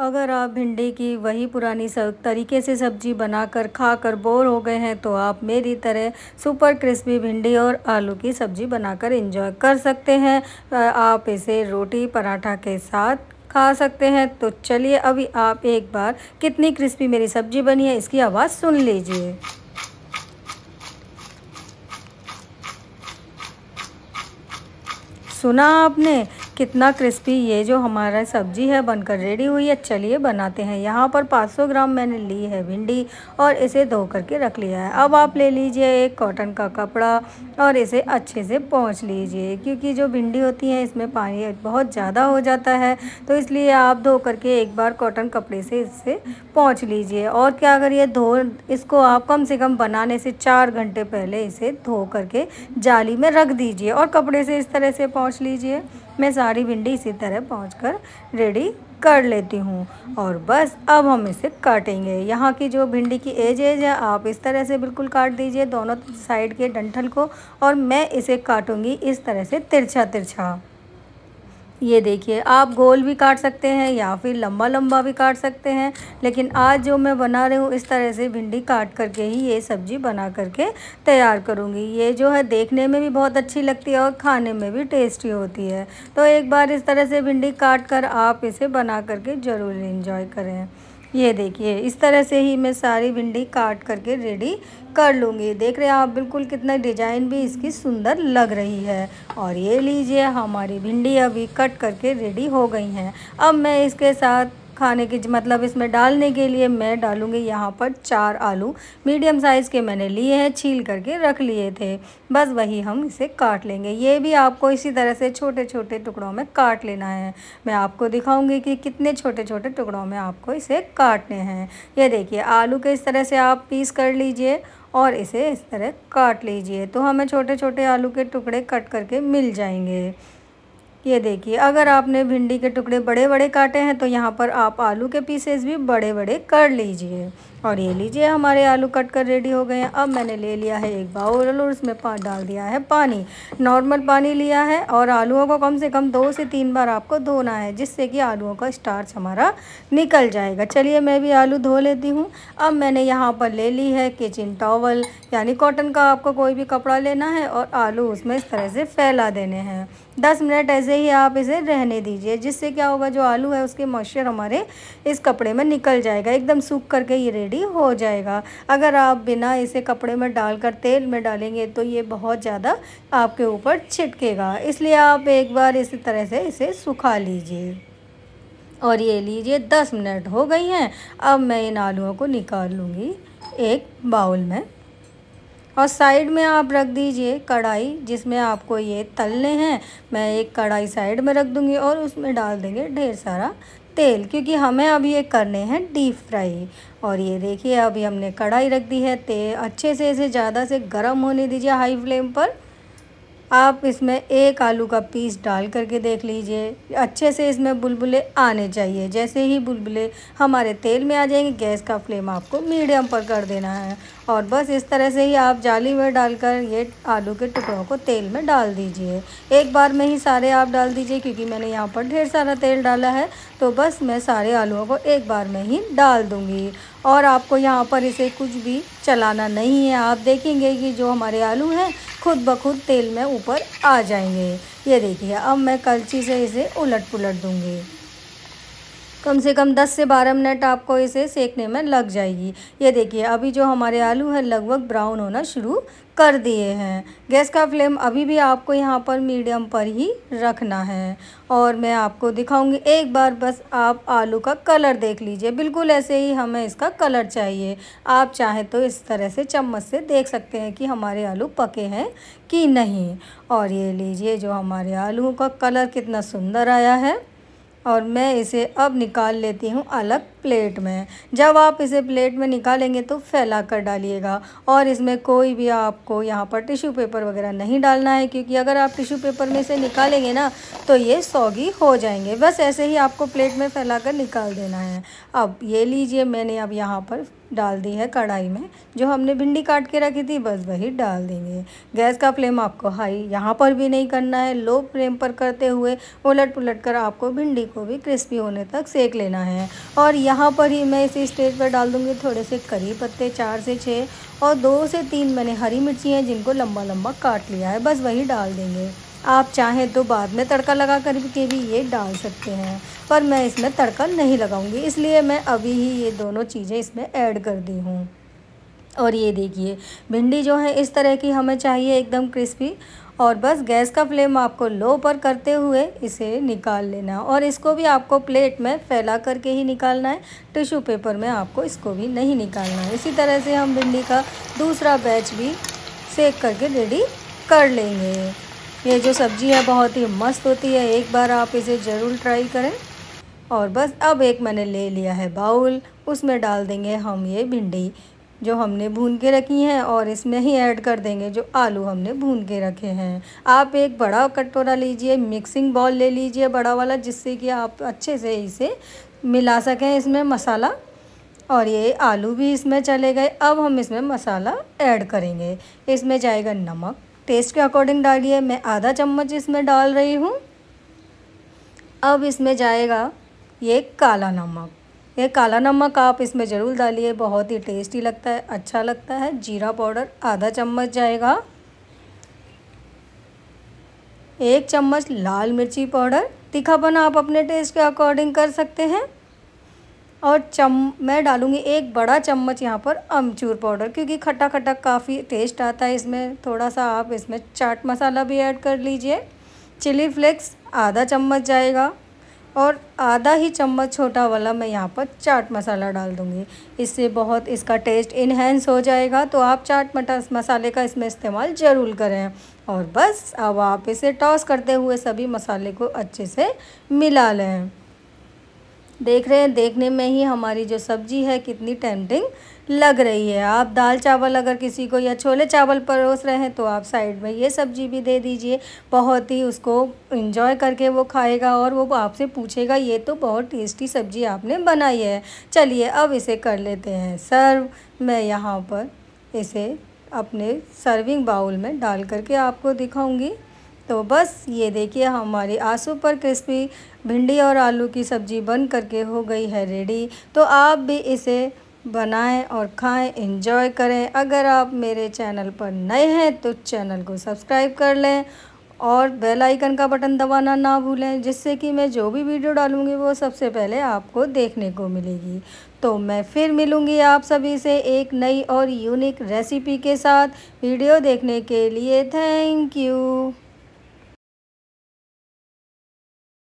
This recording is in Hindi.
अगर आप भिंडी की वही पुरानी सब तरीके से सब्जी बनाकर खाकर बोर हो गए हैं तो आप मेरी तरह सुपर क्रिस्पी भिंडी और आलू की सब्जी बनाकर एंजॉय कर सकते हैं आप इसे रोटी पराठा के साथ खा सकते हैं तो चलिए अभी आप एक बार कितनी क्रिस्पी मेरी सब्जी बनी है इसकी आवाज़ सुन लीजिए सुना आपने कितना क्रिस्पी ये जो हमारा सब्जी है बनकर रेडी हुई है चलिए बनाते हैं यहाँ पर 500 ग्राम मैंने ली है भिंडी और इसे धो करके रख लिया है अब आप ले लीजिए एक कॉटन का कपड़ा और इसे अच्छे से पहुँच लीजिए क्योंकि जो भिंडी होती है इसमें पानी बहुत ज़्यादा हो जाता है तो इसलिए आप धो करके एक बार कॉटन कपड़े से इससे पहुँच लीजिए और क्या करिए धो इसको आप कम से कम बनाने से चार घंटे पहले इसे धो करके जाली में रख दीजिए और कपड़े से इस तरह से पहुँच लीजिए मैं सारी भिंडी इसी तरह पहुँच रेडी कर लेती हूँ और बस अब हम इसे काटेंगे यहाँ की जो भिंडी की एज एज है आप इस तरह से बिल्कुल काट दीजिए दोनों साइड के डंठल को और मैं इसे काटूँगी इस तरह से तिरछा तिरछा ये देखिए आप गोल भी काट सकते हैं या फिर लंबा लंबा भी काट सकते हैं लेकिन आज जो मैं बना रही हूँ इस तरह से भिंडी काट करके ही ये सब्ज़ी बना करके तैयार करूँगी ये जो है देखने में भी बहुत अच्छी लगती है और खाने में भी टेस्टी होती है तो एक बार इस तरह से भिंडी काट कर आप इसे बना करके ज़रूर इन्जॉय करें ये देखिए इस तरह से ही मैं सारी भिंडी काट करके रेडी कर लूँगी देख रहे हैं आप बिल्कुल कितना डिजाइन भी इसकी सुंदर लग रही है और ये लीजिए हमारी भिंडी अभी कट करके रेडी हो गई हैं अब मैं इसके साथ खाने की मतलब इसमें डालने के लिए मैं डालूँगी यहाँ पर चार आलू मीडियम साइज़ के मैंने लिए हैं छील करके रख लिए थे बस वही हम इसे काट लेंगे ये भी आपको इसी तरह से छोटे छोटे टुकड़ों में काट लेना है मैं आपको दिखाऊँगी कि कितने छोटे छोटे टुकड़ों में आपको इसे काटने हैं ये देखिए आलू के इस तरह से आप पीस कर लीजिए और इसे इस तरह काट लीजिए तो हमें छोटे छोटे आलू के टुकड़े कट करके मिल जाएंगे ये देखिए अगर आपने भिंडी के टुकड़े बड़े बड़े काटे हैं तो यहाँ पर आप आलू के पीसेस भी बड़े बड़े कर लीजिए और ये लीजिए हमारे आलू कट कर रेडी हो गए हैं अब मैंने ले लिया है एक बाउल और उसमें पा डाल दिया है पानी नॉर्मल पानी लिया है और आलूओं को कम से कम दो से तीन बार आपको धोना है जिससे कि आलूओं का स्टार्च हमारा निकल जाएगा चलिए मैं भी आलू धो लेती हूँ अब मैंने यहाँ पर ले ली है किचन टॉवल यानी कॉटन का आपको कोई भी कपड़ा लेना है और आलू उसमें इस तरह से फैला देने हैं दस मिनट ऐसे ही आप इसे रहने दीजिए जिससे क्या होगा जो आलू है उसके मॉइस्चर हमारे इस कपड़े में निकल जाएगा एकदम सूख करके ये रेडी रेडी हो जाएगा अगर आप बिना इसे कपड़े में डालकर तेल में डालेंगे तो ये बहुत ज़्यादा आपके ऊपर छिटकेगा इसलिए आप एक बार इसी तरह से इसे सुखा लीजिए और ये लीजिए दस मिनट हो गई हैं अब मैं इन आलुओं को निकाल लूँगी एक बाउल में और साइड में आप रख दीजिए कढ़ाई जिसमें आपको ये तलने हैं मैं एक कढ़ाई साइड में रख दूँगी और उसमें डाल देंगे ढेर सारा तेल क्योंकि हमें अब ये करने हैं डीप फ्राई और ये देखिए अभी हमने कढ़ाई रख दी है तेल अच्छे से इसे ज़्यादा से गर्म होने दीजिए हाई फ्लेम पर आप इसमें एक आलू का पीस डाल करके देख लीजिए अच्छे से इसमें बुलबुले आने चाहिए जैसे ही बुलबुले हमारे तेल में आ जाएंगे गैस का फ्लेम आपको मीडियम पर कर देना है और बस इस तरह से ही आप जाली में डालकर ये आलू के टुकड़ों को तेल में डाल दीजिए एक बार में ही सारे आप डाल दीजिए क्योंकि मैंने यहाँ पर ढेर सारा तेल डाला है तो बस मैं सारे आलुओं को एक बार में ही डाल दूँगी और आपको यहाँ पर इसे कुछ भी चलाना नहीं है आप देखेंगे कि जो हमारे आलू हैं खुद ब खुद तेल में ऊपर आ जाएंगे ये देखिए अब मैं कलची से इसे उलट पुलट दूँगी कम से कम 10 से 12 मिनट आपको इसे सेकने में लग जाएगी ये देखिए अभी जो हमारे आलू है लगभग ब्राउन होना शुरू कर दिए हैं गैस का फ्लेम अभी भी आपको यहाँ पर मीडियम पर ही रखना है और मैं आपको दिखाऊंगी एक बार बस आप आलू का कलर देख लीजिए बिल्कुल ऐसे ही हमें इसका कलर चाहिए आप चाहें तो इस तरह से चम्मच से देख सकते हैं कि हमारे आलू पके हैं कि नहीं और ये लीजिए जो हमारे आलू का कलर कितना सुंदर आया है और मैं इसे अब निकाल लेती हूँ अलग प्लेट में जब आप इसे प्लेट में निकालेंगे तो फैला कर डालिएगा और इसमें कोई भी आपको यहाँ पर टिश्यू पेपर वगैरह नहीं डालना है क्योंकि अगर आप टिश्यू पेपर में इसे निकालेंगे ना तो ये सौगी हो जाएंगे बस ऐसे ही आपको प्लेट में फैला कर निकाल देना है अब ये लीजिए मैंने अब यहाँ पर डाल दी है कढ़ाई में जो हमने भिंडी काट के रखी थी बस वही डाल देंगे गैस का फ्लेम आपको हाई यहाँ पर भी नहीं करना है लो फ्लेम पर करते हुए उलट पुलट कर आपको भिंडी को भी क्रिस्पी होने तक सेक लेना है और यहाँ पर ही मैं इसी स्टेज पर डाल दूँगी थोड़े से करी पत्ते चार से छः और दो से तीन मैंने हरी मिर्ची हैं जिनको लंबा लंबा काट लिया है बस वही डाल देंगे आप चाहें तो बाद में तड़का लगा कर के भी ये डाल सकते हैं पर मैं इसमें तड़का नहीं लगाऊंगी इसलिए मैं अभी ही ये दोनों चीज़ें इसमें ऐड कर दी हूँ और ये देखिए भिंडी जो है इस तरह की हमें चाहिए एकदम क्रिस्पी और बस गैस का फ्लेम आपको लो पर करते हुए इसे निकाल लेना और इसको भी आपको प्लेट में फैला करके ही निकालना है टिश्यू पेपर में आपको इसको भी नहीं निकालना है इसी तरह से हम भिंडी का दूसरा बैच भी सेक करके रेडी कर लेंगे ये जो सब्ज़ी है बहुत ही मस्त होती है एक बार आप इसे ज़रूर ट्राई करें और बस अब एक मैंने ले लिया है बाउल उसमें डाल देंगे हम ये भिंडी जो हमने भून के रखी हैं और इसमें ही ऐड कर देंगे जो आलू हमने भून के रखे हैं आप एक बड़ा कटोरा लीजिए मिक्सिंग बॉल ले लीजिए बड़ा वाला जिससे कि आप अच्छे से इसे मिला सकें इसमें मसाला और ये आलू भी इसमें चले गए अब हम इसमें मसाला ऐड करेंगे इसमें जाएगा नमक टेस्ट के अकॉर्डिंग डालिए मैं आधा चम्मच इसमें डाल रही हूँ अब इसमें जाएगा ये काला नमक ये काला नमक आप इसमें ज़रूर डालिए बहुत ही टेस्टी लगता है अच्छा लगता है जीरा पाउडर आधा चम्मच जाएगा एक चम्मच लाल मिर्ची पाउडर तीखापन आप अपने टेस्ट के अकॉर्डिंग कर सकते हैं और चम मैं डालूँगी एक बड़ा चम्मच यहाँ पर अमचूर पाउडर क्योंकि खट्टा खट्टा काफ़ी टेस्ट आता है इसमें थोड़ा सा आप इसमें चाट मसाला भी ऐड कर लीजिए चिली फ्लेक्स आधा चम्मच जाएगा और आधा ही चम्मच छोटा वाला मैं यहाँ पर चाट मसाला डाल दूँगी इससे बहुत इसका टेस्ट इन्हेंस हो जाएगा तो आप चाट मटा मसाले का इसमें इस्तेमाल ज़रूर करें और बस अब आप इसे टॉस करते हुए सभी मसाले को अच्छे से मिला लें देख रहे हैं देखने में ही हमारी जो सब्जी है कितनी टेंटिंग लग रही है आप दाल चावल अगर किसी को या छोले चावल परोस रहे हैं तो आप साइड में ये सब्जी भी दे दीजिए बहुत ही उसको इंजॉय करके वो खाएगा और वो आपसे पूछेगा ये तो बहुत टेस्टी सब्जी आपने बनाई है चलिए अब इसे कर लेते हैं सर्व मैं यहाँ पर इसे अपने सर्विंग बाउल में डाल करके आपको दिखाऊंगी तो बस ये देखिए हमारी आंसू पर क्रिस्पी भिंडी और आलू की सब्ज़ी बन करके हो गई है रेडी तो आप भी इसे बनाएं और खाएं इंजॉय करें अगर आप मेरे चैनल पर नए हैं तो चैनल को सब्सक्राइब कर लें और बेल आइकन का बटन दबाना ना भूलें जिससे कि मैं जो भी वीडियो डालूँगी वो सबसे पहले आपको देखने को मिलेगी तो मैं फिर मिलूँगी आप सभी से एक नई और यूनिक रेसिपी के साथ वीडियो देखने के लिए थैंक यू